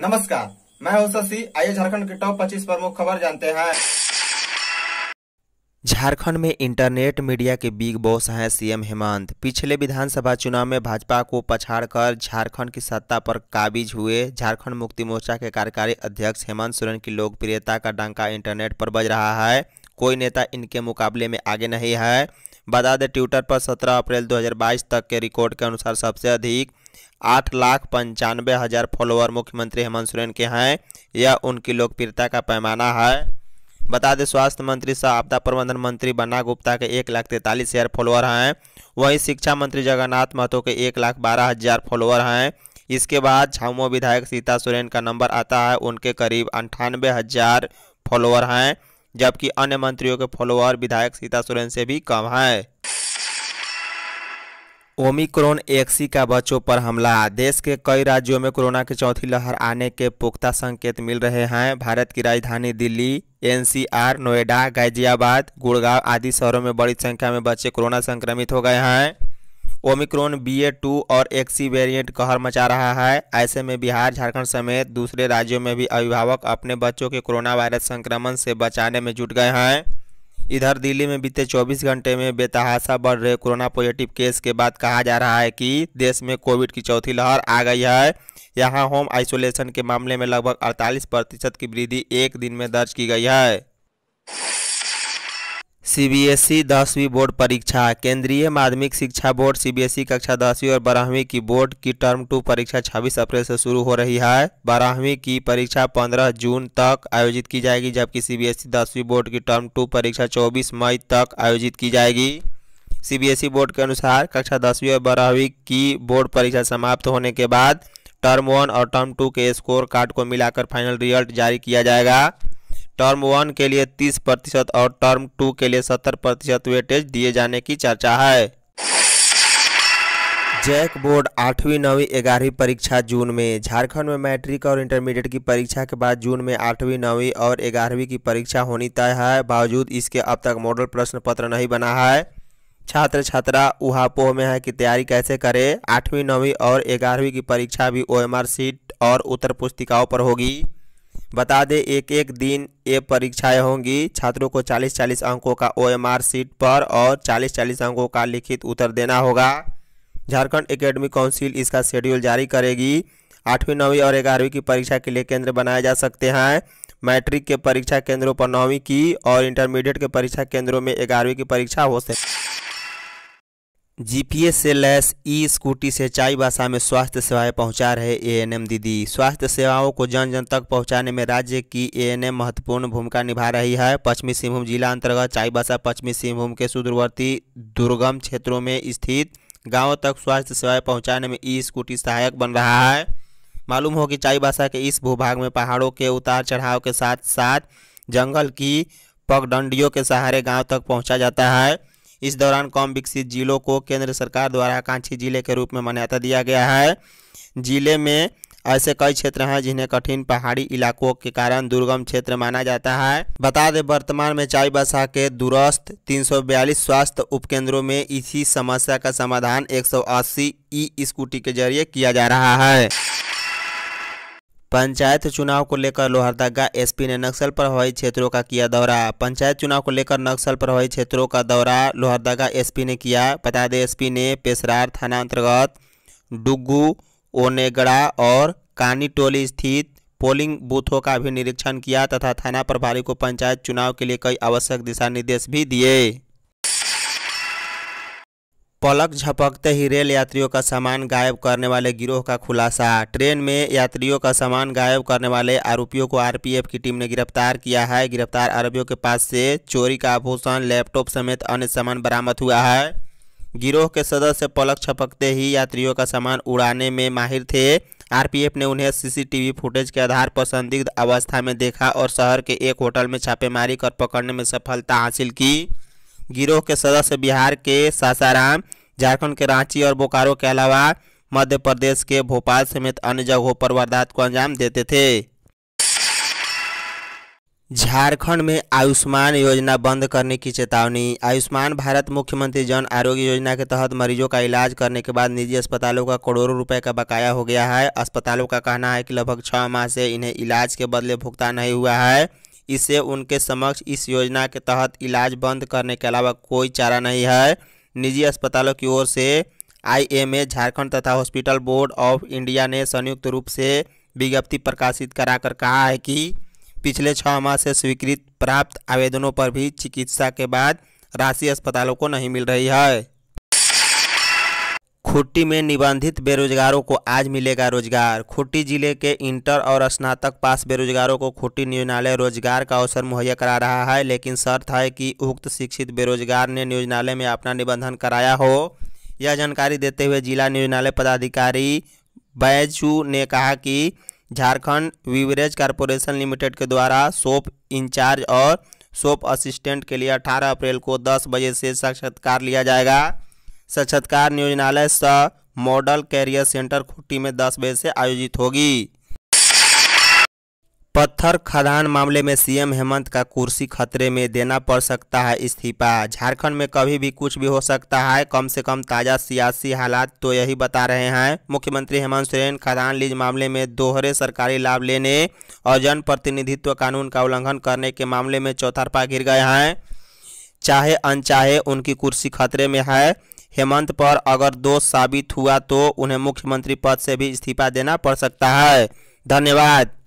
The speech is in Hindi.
नमस्कार मैं हूं शशि आइए झारखंड के टॉप 25 प्रमुख खबर जानते हैं झारखंड में इंटरनेट मीडिया के बिग बॉस हैं सीएम हेमंत पिछले विधानसभा चुनाव में भाजपा को पछाड़कर झारखंड की सत्ता पर काबिज हुए झारखंड मुक्ति मोर्चा के कार्यकारी अध्यक्ष हेमंत सोरेन की लोकप्रियता का डंका इंटरनेट पर बज रहा है कोई नेता इनके मुकाबले में आगे नहीं है बता दें ट्विटर पर 17 अप्रैल 2022 तक के रिकॉर्ड के अनुसार सबसे अधिक आठ लाख पंचानवे हज़ार फॉलोअर मुख्यमंत्री हेमंत सोरेन के हैं यह उनकी लोकप्रियता का पैमाना है बता दें स्वास्थ्य मंत्री सह आपदा प्रबंधन मंत्री बन्ना गुप्ता के एक लाख तैंतालीस हज़ार फॉलोअर हैं वहीं शिक्षा मंत्री जगन्नाथ महतो के एक लाख बारह हज़ार फॉलोअर हैं इसके बाद झामुमो विधायक सीता सोरेन का नंबर आता है उनके करीब अंठानवे हज़ार फॉलोअर हैं जबकि अन्य मंत्रियों के फॉलोअर विधायक सीता सोरेन से भी कम हैं ओमिक्रोन एक्सी का बच्चों पर हमला देश के कई राज्यों में कोरोना की चौथी लहर आने के पुख्ता संकेत मिल रहे हैं भारत की राजधानी दिल्ली एनसीआर नोएडा गाजियाबाद गुड़गांव आदि शहरों में बड़ी संख्या में बच्चे कोरोना संक्रमित हो गए हैं ओमिक्रोन बी ए टू और एक्सी वेरिएंट कहर मचा रहा है ऐसे में बिहार झारखंड समेत दूसरे राज्यों में भी अभिभावक अपने बच्चों के कोरोना वायरस संक्रमण से बचाने में जुट गए हैं इधर दिल्ली में बीते 24 घंटे में बेतहाशा बढ़ रहे कोरोना पॉजिटिव केस के बाद कहा जा रहा है कि देश में कोविड की चौथी लहर आ गई है यहाँ होम आइसोलेशन के मामले में लगभग अड़तालीस प्रतिशत की वृद्धि एक दिन में दर्ज की गई है सीबीएसई दसवीं बोर्ड परीक्षा केंद्रीय माध्यमिक शिक्षा बोर्ड सीबीएसई कक्षा दसवीं और बारहवीं की बोर्ड की टर्म टू परीक्षा 26 अप्रैल से शुरू हो रही है बारहवीं की परीक्षा 15 जून तक आयोजित की जाएगी जबकि सीबीएसई दसवीं बोर्ड की टर्म टू परीक्षा 24 मई तक आयोजित की जाएगी सीबीएसई बोर्ड के अनुसार कक्षा दसवीं और बारहवीं की बोर्ड परीक्षा समाप्त होने के बाद टर्म वन और टर्म टू के स्कोर कार्ड को मिलाकर फाइनल रिजल्ट जारी किया जाएगा टर्म वन के लिए तीस प्रतिशत और टर्म टू के लिए सत्तर प्रतिशत वेटेज दिए जाने की चर्चा है जैक बोर्ड आठवीं नौवीं ग्यारहवीं परीक्षा जून में झारखंड में मैट्रिक और इंटरमीडिएट की परीक्षा के बाद जून में आठवीं नौवीं और ग्यारहवीं की परीक्षा होनी तय है बावजूद इसके अब तक मॉडल प्रश्न पत्र नहीं बना है छात्र छात्रा उहापोह में है कि तैयारी कैसे करें आठवीं नौवीं और ग्यारहवीं की परीक्षा भी आर सीट और उत्तर पुस्तिकाओं पर होगी बता दें एक एक दिन ये परीक्षाएं होंगी छात्रों को 40-40 अंकों का आर सीट पर और 40-40 अंकों का लिखित उत्तर देना होगा झारखंड एकेडमिक काउंसिल इसका शेड्यूल जारी करेगी आठवीं नौवीं और ग्यारहवीं की परीक्षा के लिए केंद्र बनाए जा सकते हैं मैट्रिक के परीक्षा केंद्रों पर नौवीं की और इंटरमीडिएट के परीक्षा केंद्रों में ग्यारहवीं की परीक्षा हो सकती जीपीएस से लैस ई स्कूटी चाई भाषा में स्वास्थ्य सेवाएं पहुंचा रहे एएनएम दीदी स्वास्थ्य सेवाओं को जन जन तक पहुंचाने में राज्य की एएनएम महत्वपूर्ण भूमिका निभा रही है पश्चिमी सिंहभूम जिला अंतर्गत चाईबासा पश्चिमी सिंहभूम के सुदूरवर्ती दुर्गम क्षेत्रों में स्थित गाँव तक स्वास्थ्य सेवाएँ पहुँचाने में ई स्कूटी सहायक बन रहा है मालूम हो कि चाईबासा के इस भूभाग में पहाड़ों के उतार चढ़ाव के साथ साथ जंगल की पगडंडियों के सहारे गाँव तक पहुँचा जाता है इस दौरान कम विकसित जिलों को केंद्र सरकार द्वारा आकांक्षी जिले के रूप में मान्यता दिया गया है जिले में ऐसे कई क्षेत्र हैं जिन्हें कठिन पहाड़ी इलाकों के कारण दुर्गम क्षेत्र माना जाता है बता दें वर्तमान में चाई बसा के दूरस्थ 342 स्वास्थ्य उपकेंद्रों में इसी समस्या का समाधान 180 ई स्कूटी के जरिए किया जा रहा है पंचायत चुनाव को लेकर लोहरदगा एसपी ने नक्सल प्रभावित क्षेत्रों का किया दौरा पंचायत चुनाव को लेकर नक्सल प्रभावित क्षेत्रों का दौरा लोहरदगा एसपी ने किया बता दें एसपी ने पेशरार थाना अंतर्गत डुग्गू ओनेगड़ा और कानी टोली स्थित पोलिंग बूथों का भी निरीक्षण किया तथा थाना प्रभारी को पंचायत चुनाव के लिए कई आवश्यक दिशा निर्देश भी दिए पलक झपकते ही रेल यात्रियों का सामान गायब करने वाले गिरोह का खुलासा ट्रेन में यात्रियों का सामान गायब करने वाले आरोपियों को आरपीएफ की टीम ने गिरफ्तार किया है गिरफ्तार आरोपियों के पास से चोरी का आभूषण लैपटॉप समेत अन्य सामान बरामद हुआ है गिरोह के सदस्य पलक छपकते ही यात्रियों का सामान उड़ाने में माहिर थे आरपीएफ ने उन्हें सीसीटीवी फुटेज के आधार पर संदिग्ध अवस्था में देखा और शहर के एक होटल में छापेमारी कर पकड़ने में सफलता हासिल की गिरोह के सदस्य बिहार के सासाराम झारखंड के रांची और बोकारो के अलावा मध्य प्रदेश के भोपाल समेत अन्य जगहों पर वारदात को अंजाम देते थे झारखंड में आयुष्मान योजना बंद करने की चेतावनी आयुष्मान भारत मुख्यमंत्री जन आरोग्य योजना के तहत मरीजों का इलाज करने के बाद निजी अस्पतालों का करोड़ों रुपए का बकाया हो गया है अस्पतालों का कहना है कि लगभग छः माह से इन्हें इलाज के बदले भुगतान नहीं हुआ है इससे उनके समक्ष इस योजना के तहत इलाज बंद करने के अलावा कोई चारा नहीं है निजी अस्पतालों की ओर से आईएमए झारखंड तथा हॉस्पिटल बोर्ड ऑफ इंडिया ने संयुक्त रूप से विज्ञप्ति प्रकाशित कराकर कहा है कि पिछले छः माह से स्वीकृत प्राप्त आवेदनों पर भी चिकित्सा के बाद राशि अस्पतालों को नहीं मिल रही है खुट्टी में निबंधित बेरोजगारों को आज मिलेगा रोजगार खुट्टी जिले के इंटर और स्नातक पास बेरोजगारों को खुट्टी नियोजनालय रोजगार का अवसर मुहैया करा रहा है लेकिन शर्त है कि उक्त शिक्षित बेरोजगार ने नियोजनालय में अपना निबंधन कराया हो यह जानकारी देते हुए जिला नियोजनालय पदाधिकारी बैजू ने कहा कि झारखंड विवरेज कारपोरेशन लिमिटेड के द्वारा सोप इंचार्ज और सोप असिस्टेंट के लिए अठारह अप्रैल को दस बजे से साक्षात्कार लिया जाएगा साक्षात्कार नियोजनालय स मॉडल कैरियर सेंटर खुट्टी में दस बजे से आयोजित होगी पत्थर खदान मामले में सीएम हेमंत का कुर्सी खतरे में देना पड़ सकता है इस्तीफा झारखंड में कभी भी कुछ भी हो सकता है कम से कम ताज़ा सियासी हालात तो यही बता रहे हैं मुख्यमंत्री हेमंत सोरेन खदान लीज मामले में दोहरे सरकारी लाभ लेने और जनप्रतिनिधित्व कानून का उल्लंघन करने के मामले में चौथरपा गिर गए हैं चाहे अनचाहे उनकी कुर्सी खतरे में है हेमंत पर अगर दोष साबित हुआ तो उन्हें मुख्यमंत्री पद से भी इस्तीफा देना पड़ सकता है धन्यवाद